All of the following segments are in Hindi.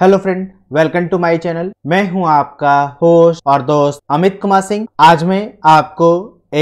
hello friend welcome to my channel मैं हूं आपका होस्ट और दोस्त अमित कुमार सिंह आज मैं आपको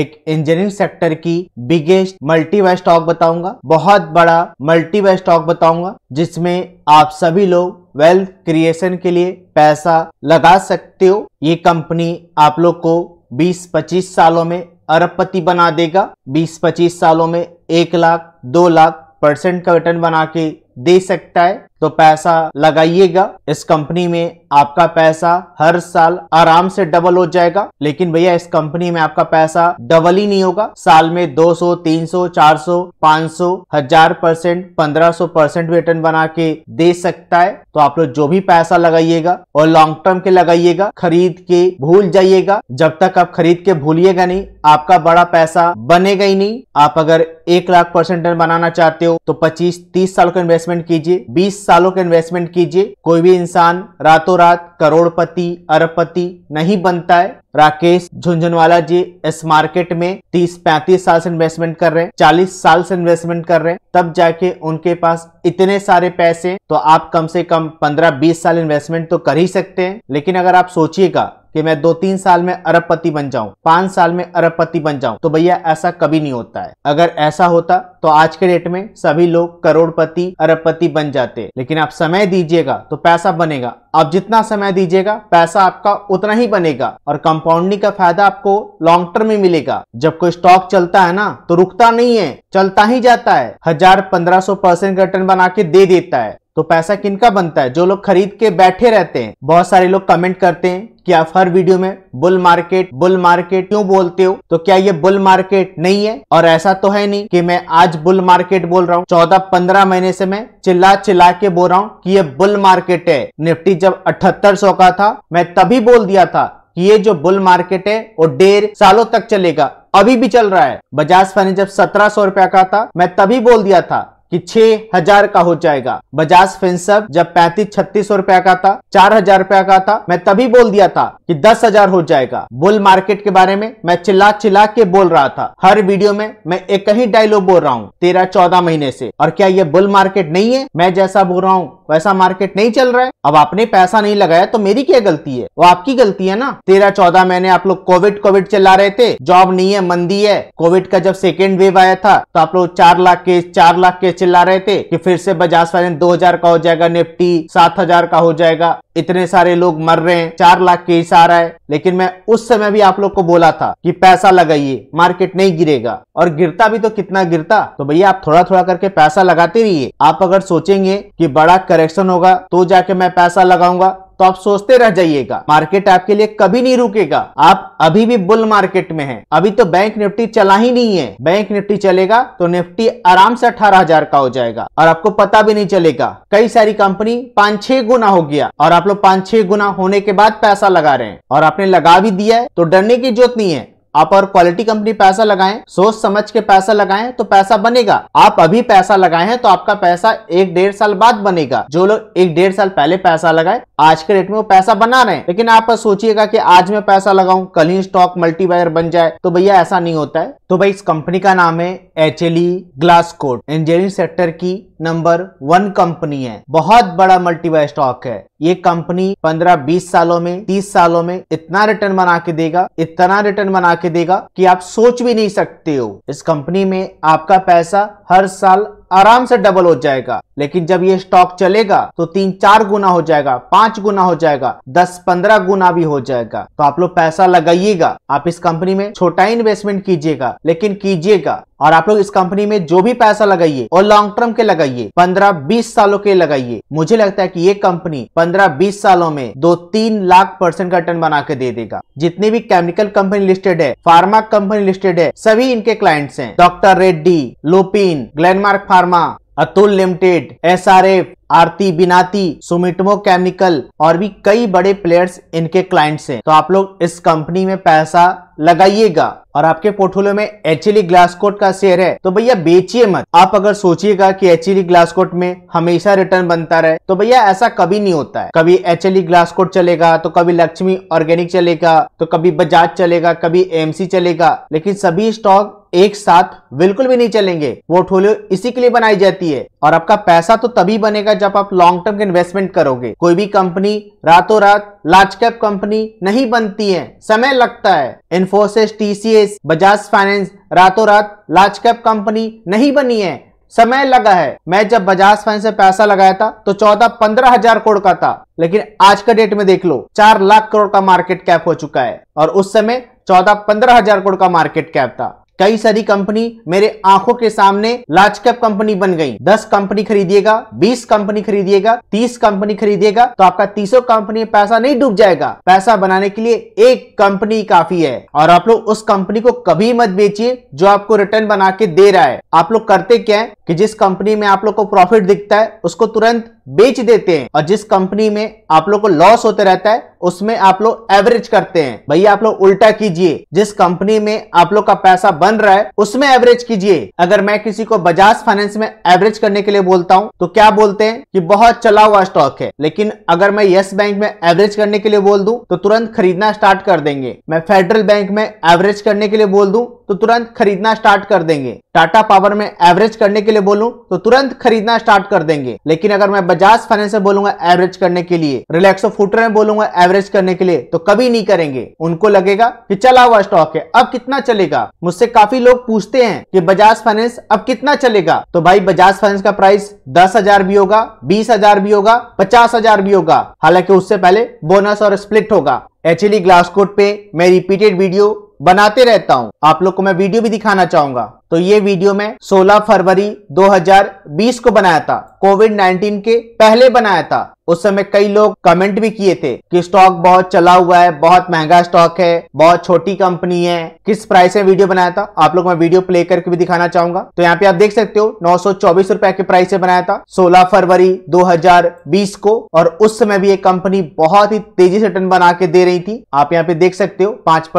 एक इंजीनियरिंग सेक्टर की बिगेस्ट मल्टीवे स्टॉक बताऊंगा बहुत बड़ा मल्टीवे स्टॉक बताऊंगा जिसमें आप सभी लोग वेल्थ क्रिएशन के लिए पैसा लगा सकते हो ये कंपनी आप लोग को 20-25 सालों में अरबपति बना देगा 20-25 सालों में एक लाख दो लाख परसेंट का रिटर्न बना के दे सकता है तो पैसा लगाइएगा इस कंपनी में आपका पैसा हर साल आराम से डबल हो जाएगा लेकिन भैया इस कंपनी में आपका पैसा डबल ही नहीं होगा साल में 200, 300, 400, 500, हजार परसेंट पंद्रह परसेंट रिटर्न बना के दे सकता है तो आप लोग जो भी पैसा लगाइएगा और लॉन्ग टर्म के लगाइएगा खरीद के भूल जाइएगा जब तक आप खरीद के भूलिएगा नहीं आपका बड़ा पैसा बनेगा ही नहीं आप अगर एक लाख परसेंट रिटर्न बनाना चाहते हो तो पच्चीस तीस साल का इन्वेस्टमेंट कीजिए बीस 20 सालों का इन्वेस्टमेंट कीजिए कोई भी इंसान रातों रात करोड़पति अरबपति नहीं बनता है राकेश झुंझुनवाला जी इस मार्केट में 30-35 साल से इन्वेस्टमेंट कर रहे हैं 40 साल से इन्वेस्टमेंट कर रहे हैं तब जाके उनके पास इतने सारे पैसे तो आप कम से कम 15-20 साल इन्वेस्टमेंट तो कर ही सकते हैं लेकिन अगर आप सोचिएगा कि मैं दो तीन साल में अरबपति बन जाऊं पांच साल में अरबपति बन जाऊं तो भैया ऐसा कभी नहीं होता है अगर ऐसा होता तो आज के डेट में सभी लोग करोड़पति अरबपति बन जाते लेकिन आप समय दीजिएगा तो पैसा बनेगा आप जितना समय दीजिएगा पैसा आपका उतना ही बनेगा और कंपाउंडिंग का फायदा आपको लॉन्ग टर्म में मिलेगा जब कोई स्टॉक चलता है ना तो रुकता नहीं है चलता ही जाता है हजार पंद्रह सौ परसेंट रिटर्न बना के दे देता है तो पैसा किनका बनता है जो लोग खरीद के बैठे रहते हैं बहुत सारे लोग कमेंट करते हैं कि आप हर वीडियो में बुल मार्केट बुल मार्केट क्यों बोलते हो तो क्या ये बुल मार्केट नहीं है और ऐसा तो है नहीं कि मैं आज बुल मार्केट बोल रहा हूँ चौदह पंद्रह महीने से मैं चिल्ला चिल्ला के बोल रहा हूँ कि ये बुल मार्केट है निफ्टी जब अठहत्तर सौ का था मैं तभी बोल दिया था कि ये जो बुल मार्केट है वो डेढ़ सालों तक चलेगा अभी भी चल रहा है बजाज फनी जब सत्रह सौ रुपया का था मैं तभी बोल दिया था कि छह हजार का हो जाएगा बजाज फेंसर जब पैंतीस छत्तीस सौ रुपया का था चार हजार रुपया का था मैं तभी बोल दिया था कि दस हजार हो जाएगा बुल मार्केट के बारे में मैं चिल्ला चिल्ला के बोल रहा था हर वीडियो में मैं एक ही डायलॉग बोल रहा हूँ तेरह चौदह महीने से और क्या ये बुल मार्केट नहीं है मैं जैसा बोल रहा हूँ वैसा मार्केट नहीं चल रहा है अब आपने पैसा नहीं लगाया तो मेरी क्या गलती है वो आपकी गलती है ना तेरह चौदह महीने आप लोग कोविड कोविड चला रहे थे जॉब नहीं है मंदी है कोविड का जब सेकेंड वेव आया था तो आप लोग चार लाख केस चार लाख केस चिल्ला रहे थे कि फिर से बजाज फाइनेंस 2000 का हो जाएगा निफ्टी 7000 का हो जाएगा इतने सारे लोग मर रहे हैं चार लाख केस आ रहा है लेकिन मैं उस समय भी आप लोग को बोला था कि पैसा लगाइए मार्केट नहीं गिरेगा और गिरता भी तो कितना गिरता तो भैया आप थोड़ा थोड़ा करके पैसा लगाते रहिए आप अगर सोचेंगे कि बड़ा करेक्शन होगा तो जाके मैं पैसा लगाऊंगा तो आप सोचते रह जाइएगा मार्केट आपके लिए कभी नहीं रुकेगा आप अभी भी बुल मार्केट में हैं अभी तो बैंक निफ्टी चला ही नहीं है बैंक निफ्टी चलेगा तो निफ्टी आराम से अठारह हजार का हो जाएगा और आपको पता भी नहीं चलेगा कई सारी कंपनी पांच छह गुना हो गया और आप लोग पांच छह गुना होने के बाद पैसा लगा रहे हैं और आपने लगा भी दिया है तो डरने की जरूरत नहीं है आप और क्वालिटी कंपनी पैसा लगाएं सोच समझ के पैसा लगाएं तो पैसा बनेगा आप अभी पैसा लगाए हैं तो आपका पैसा एक डेढ़ साल बाद बनेगा जो लोग एक डेढ़ साल पहले पैसा लगाए आज के डेट में वो पैसा बना रहे हैं लेकिन आप सोचिएगा कि आज मैं पैसा लगाऊं कल ही स्टॉक मल्टीबायर बन जाए तो भैया ऐसा नहीं होता है तो भाई इस कंपनी का नाम है H L E engineering sector की नंबर वन कंपनी है बहुत बड़ा मल्टीबायर स्टॉक है ये कंपनी 15-20 सालों में 30 सालों में इतना रिटर्न बना के देगा इतना रिटर्न बना के देगा कि आप सोच भी नहीं सकते हो इस कंपनी में आपका पैसा हर साल आराम से डबल हो जाएगा लेकिन जब ये स्टॉक चलेगा तो तीन चार गुना हो जाएगा पांच गुना हो जाएगा दस पंद्रह गुना भी हो जाएगा तो आप लोग पैसा लगाइएगा आप इस कंपनी में छोटा इन्वेस्टमेंट कीजिएगा लेकिन कीजिएगा और आप लोग इस कंपनी में जो भी पैसा लगाइए और लॉन्ग टर्म के लगाइए पंद्रह बीस सालों के लगाइए मुझे लगता है कि ये कंपनी पंद्रह बीस सालों में दो तीन लाख परसेंट का टर्न बना के दे देगा जितनी भी केमिकल कंपनी लिस्टेड है फार्मा कंपनी लिस्टेड है सभी इनके क्लाइंट्स हैं doctor Reddy Lupin Glenmark pharma Atul limited S R F Aarti Vinati Sumitomo chemical और भी कई बड़े प्लेयर्स इनके क्लाइंट्स हैं तो आप लोग इस कंपनी में पैसा लगाइएगा और आपके पोर्टफोलियो में एच एल ग्लासकोट का शेयर है तो भैया बेचिए मत आप अगर सोचिएगा कि एच एल ग्लासकोट में हमेशा रिटर्न बनता रहे तो भैया ऐसा कभी नहीं होता है कभी एच एल ग्लासकोट चलेगा तो कभी लक्ष्मी ऑर्गेनिक चलेगा तो कभी बजाज चलेगा कभी एमसी चलेगा लेकिन सभी स्टॉक एक साथ बिल्कुल भी नहीं चलेंगे पोर्टफोलियो इसी के लिए बनाई जाती है और आपका पैसा तो तभी बनेगा जब आप लॉन्ग टर्म के इन्वेस्टमेंट करोगे कोई भी कंपनी रातों रात लार्ज कैप कंपनी नहीं बनती है समय लगता है इन्फोसिस टीसीएस बजाज फाइनेंस रातों रात लार्ज कैप कंपनी नहीं बनी है समय लगा है मैं जब बजाज फाइन से पैसा लगाया था तो चौदह पंद्रह हजार करोड़ का था लेकिन आज का डेट में देख लो चार लाख करोड़ का मार्केट कैप हो चुका है और उस समय चौदह पंद्रह हजार करोड़ का मार्केट कैप था कई सारी कंपनी मेरे आंखों के सामने लार्ज कैप कंपनी बन गई दस कंपनी खरीदिएगा बीस कंपनी खरीदिएगा तीस कंपनी खरीदिएगा तो आपका तीसों कंपनी में पैसा नहीं डूब जाएगा पैसा बनाने के लिए एक कंपनी काफी है और आप लोग उस कंपनी को कभी मत बेचिए जो आपको रिटर्न बना के दे रहा है आप लोग करते क्या है कि जिस कंपनी में आप लोग को प्रॉफिट दिखता है उसको तुरंत बेच देते हैं और जिस कंपनी में आप लोग को लॉस होते रहता है उसमें आप लोग एवरेज करते हैं भैया आप लोग उल्टा कीजिए जिस कंपनी में आप लोग का पैसा बन रहा है उसमें एवरेज कीजिए अगर मैं किसी को बजाज फाइनेंस में एवरेज करने के लिए बोलता हूँ तो क्या बोलते हैं कि बहुत चला हुआ स्टॉक है लेकिन अगर मैं यस बैंक में एवरेज करने के लिए बोल दू तो तुरंत खरीदना स्टार्ट कर देंगे मैं फेडरल बैंक में एवरेज करने के लिए बोल दू तो तुरंत खरीदना स्टार्ट कर देंगे टाटा पावर में एवरेज करने के लिए बोलूं तो तुरंत खरीदना स्टार्ट कर देंगे लेकिन अगर मैं बजाज फाइनेंस से बोलूंगा एवरेज करने के लिए रिलैक्सो फूटर में बोलूंगा एवरेज करने के लिए तो कभी नहीं करेंगे उनको लगेगा कि चला हुआ स्टॉक है अब कितना चलेगा मुझसे काफी लोग पूछते हैं कि बजाज फाइनेंस अब कितना चलेगा तो भाई बजाज फाइनेंस का प्राइस दस हजार भी होगा बीस हजार भी होगा पचास हजार भी होगा हालांकि उससे पहले बोनस और स्प्लिट होगा एचली ग्लासकोट पे मैं रिपीटेड वीडियो बनाते रहता हूँ आप लोग को मैं वीडियो भी दिखाना चाहूंगा तो ये वीडियो मैं 16 फरवरी 2020 को बनाया था कोविड 19 के पहले बनाया था उस समय कई लोग कमेंट भी किए थे कि स्टॉक बहुत चला हुआ है बहुत महंगा स्टॉक है बहुत छोटी कंपनी है किस प्राइस में वीडियो बनाया था आप लोग मैं वीडियो प्ले करके भी दिखाना चाहूंगा तो यहाँ पे आप देख सकते हो नौ रुपए के प्राइस से बनाया था 16 फरवरी 2020 को और उस समय भी ये कंपनी बहुत ही तेजी से टर्न बना के दे रही थी आप यहाँ पे देख सकते हो पांच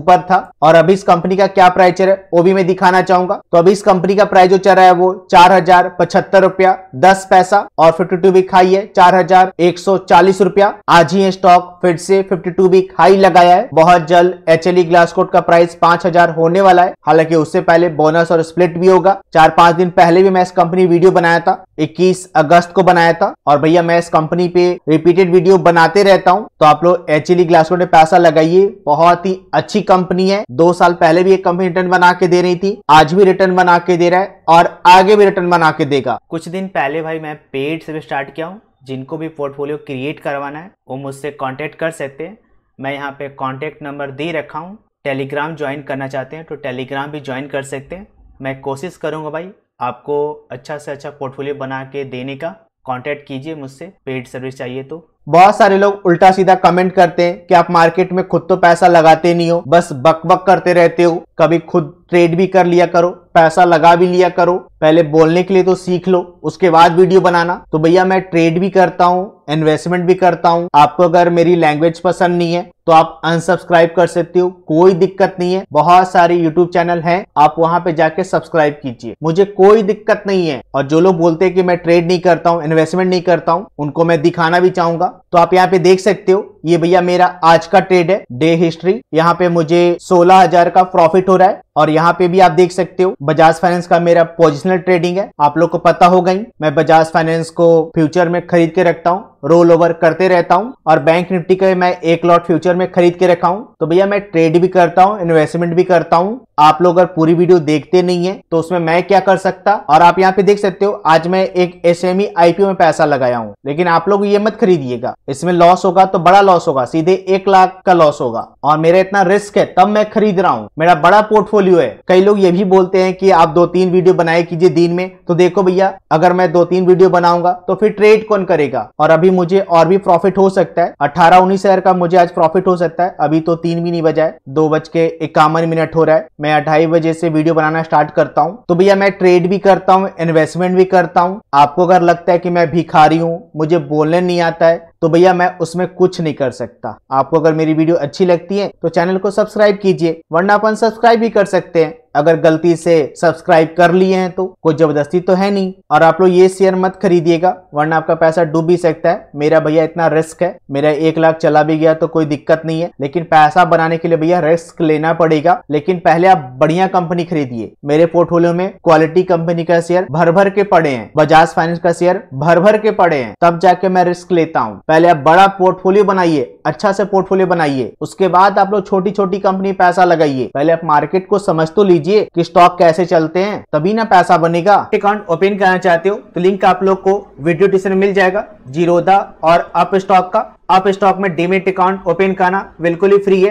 ऊपर था और अभी इस कंपनी का क्या प्राइस है वो भी मैं दिखाना चाहूंगा तो अभी इस कंपनी का प्राइस जो चल रहा है वो चार हजार पचहत्तर रुपया दस पैसा और फिफ्टी टू वीक हाई है चार हजार एक सौ चालीस रुपया आज ही स्टॉक फिर से फिफ्टी टू वीक हाई लगाया है बहुत जल्द एच एल ग्लासकोट का प्राइस पांच हजार होने वाला है हालांकि उससे पहले बोनस और स्प्लिट भी होगा चार पांच दिन पहले भी मैं इस कंपनी वीडियो बनाया था 21 अगस्त को बनाया था और भैया मैं इस कंपनी पे रिपीटेड वीडियो बनाते रहता हूँ तो आप लोग एच एल ग्लासको में पैसा लगाइए बहुत ही अच्छी कंपनी है दो साल पहले भी एक कंपनी रिटर्न बना के दे रही थी आज भी रिटर्न बना के दे रहा है और आगे भी रिटर्न बना के देगा कुछ दिन पहले भाई मैं पेड से भी स्टार्ट किया हूँ जिनको भी पोर्टफोलियो क्रिएट करवाना है वो मुझसे कॉन्टेक्ट कर सकते हैं मैं यहाँ पे कॉन्टेक्ट नंबर दे रखा हूँ टेलीग्राम ज्वाइन करना चाहते हैं तो टेलीग्राम भी ज्वाइन कर सकते हैं मैं कोशिश करूंगा भाई आपको अच्छा से अच्छा पोर्टफोलियो बना के देने का कांटेक्ट कीजिए मुझसे पेड सर्विस चाहिए तो बहुत सारे लोग उल्टा सीधा कमेंट करते हैं कि आप मार्केट में खुद तो पैसा लगाते नहीं हो बस बक बक करते रहते हो कभी खुद ट्रेड भी कर लिया करो पैसा लगा भी लिया करो पहले बोलने के लिए तो सीख लो उसके बाद वीडियो बनाना तो भैया मैं ट्रेड भी करता हूँ इन्वेस्टमेंट भी करता हूँ आपको अगर मेरी लैंग्वेज पसंद नहीं है तो आप अनसब्सक्राइब कर सकते हो कोई दिक्कत नहीं है बहुत सारे यूट्यूब चैनल हैं आप वहां पे जाके सब्सक्राइब कीजिए मुझे कोई दिक्कत नहीं है और जो लोग बोलते हैं कि मैं ट्रेड नहीं करता हूँ इन्वेस्टमेंट नहीं करता हूँ उनको मैं दिखाना भी चाहूंगा तो आप यहाँ पे देख सकते हो ये भैया मेरा आज का ट्रेड है डे हिस्ट्री यहाँ पे मुझे सोलह हजार का प्रॉफिट हो रहा है और यहाँ पे भी आप देख सकते हो बजाज फाइनेंस का मेरा पोजिशनल ट्रेडिंग है आप लोग को पता होगा ही मैं बजाज फाइनेंस को फ्यूचर में खरीद के रखता हूँ रोल ओवर करते रहता हूँ और बैंक निफ्टी का मैं एक लॉट फ्यूचर में खरीद के रखा हूँ तो भैया मैं ट्रेड भी करता हूँ इन्वेस्टमेंट भी करता हूँ आप लोग अगर पूरी वीडियो देखते नहीं है तो उसमें मैं क्या कर सकता और आप यहाँ पे देख सकते हो आज मैं एक एस एम आईपीओ में पैसा लगाया हूँ लेकिन आप लोग ये मत खरीदिएगा इसमें लॉस होगा तो बड़ा लॉस लॉस होगा सीधे एक लाख का लॉस होगा और मेरा इतना रिस्क है तब मैं खरीद रहा हूँ मेरा बड़ा पोर्टफोलियो है कई लोग ये भी बोलते हैं कि आप दो तीन वीडियो बनाए कीजिए दिन में तो देखो भैया अगर मैं दो तीन वीडियो बनाऊंगा तो फिर ट्रेड कौन करेगा और अभी मुझे और भी प्रॉफिट हो सकता है अठारह उन्नीस हजार का मुझे आज प्रॉफिट हो सकता है अभी तो तीन भी नहीं बजाय दो बज के इक्यावन मिनट हो रहा है मैं अठाई बजे से वीडियो बनाना स्टार्ट करता हूँ तो भैया मैं ट्रेड भी करता हूँ इन्वेस्टमेंट भी करता हूँ आपको अगर लगता है कि मैं भिखारी हूँ मुझे बोलने नहीं आता है तो भैया मैं उसमें कुछ नहीं कर सकता आपको अगर मेरी वीडियो अच्छी लगती है तो चैनल को सब्सक्राइब कीजिए वरना अपन सब्सक्राइब भी कर सकते हैं अगर गलती से सब्सक्राइब कर लिए हैं तो कोई जबरदस्ती तो है नहीं और आप लोग ये शेयर मत खरीदिएगा वरना आपका पैसा डूब भी सकता है मेरा भैया इतना रिस्क है मेरा एक लाख चला भी गया तो कोई दिक्कत नहीं है लेकिन पैसा बनाने के लिए भैया रिस्क लेना पड़ेगा लेकिन पहले आप बढ़िया कंपनी खरीदिए मेरे पोर्टफोलियो में क्वालिटी कंपनी का शेयर भर भर के पड़े हैं बजाज फाइनेंस का शेयर भर भर के पड़े हैं तब जाके मैं रिस्क लेता हूँ पहले आप बड़ा पोर्टफोलियो बनाइए अच्छा से पोर्टफोलियो बनाइए उसके बाद आप लोग छोटी छोटी कंपनी पैसा लगाइए पहले आप मार्केट को समझ तो लीजिए कीजिए कि स्टॉक कैसे चलते हैं तभी ना पैसा बनेगा अकाउंट ओपन करना चाहते हो तो लिंक आप लोग को वीडियो डिस्क्रिप्शन मिल जाएगा जीरोदा और अप स्टॉक का अप स्टॉक में डीमेट अकाउंट ओपन करना बिल्कुल ही फ्री है